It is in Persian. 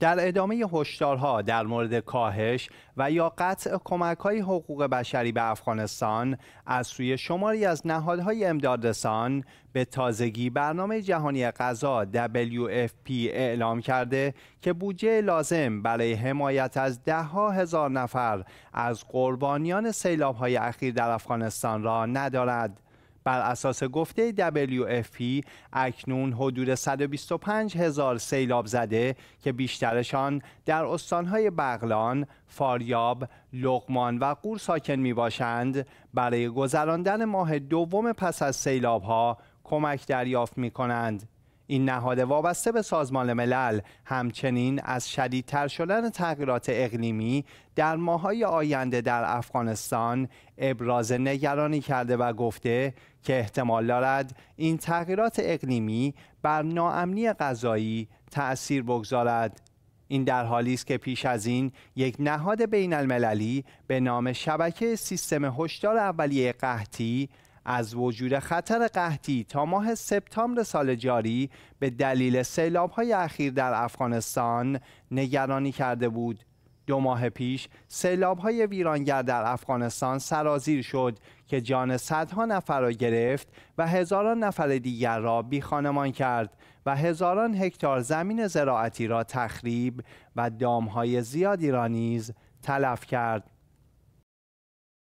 در ادامه هشدارها در مورد کاهش و یا قطع کمک های حقوق بشری به افغانستان از سوی شماری از نهادهای امدادرسان به تازگی برنامه جهانی غذا WFP اعلام کرده که بودجه لازم برای حمایت از دهها هزار نفر از قربانیان سیلاب های اخیر در افغانستان را ندارد. بر اساس گفته WFP اکنون حدود 125 هزار سیلاب زده که بیشترشان در استانهای بغلان، فاریاب، لغمان و قور ساکن می باشند برای گذراندن ماه دوم پس از سیلاب ها کمک دریافت می کنند. این نهاد وابسته به سازمان ملل همچنین از شدیدتر شدن تغییرات اقلیمی در ماهای آینده در افغانستان ابراز نگرانی کرده و گفته که احتمال دارد این تغییرات اقلیمی بر ناامنی غذایی تأثیر بگذارد این در حالی است که پیش از این یک نهاد بین المللی به نام شبکه سیستم هشدار اولیه قحطی از وجود خطر قحطی تا ماه سپتامبر سال جاری به دلیل سیلاب‌های اخیر در افغانستان نگرانی کرده بود. دو ماه پیش سیلاب‌های ویرانگر در افغانستان سرازیر شد که جان صدها نفر را گرفت و هزاران نفر دیگر را خانمان کرد و هزاران هکتار زمین زراعتی را تخریب و دامهای زیادی را نیز تلف کرد.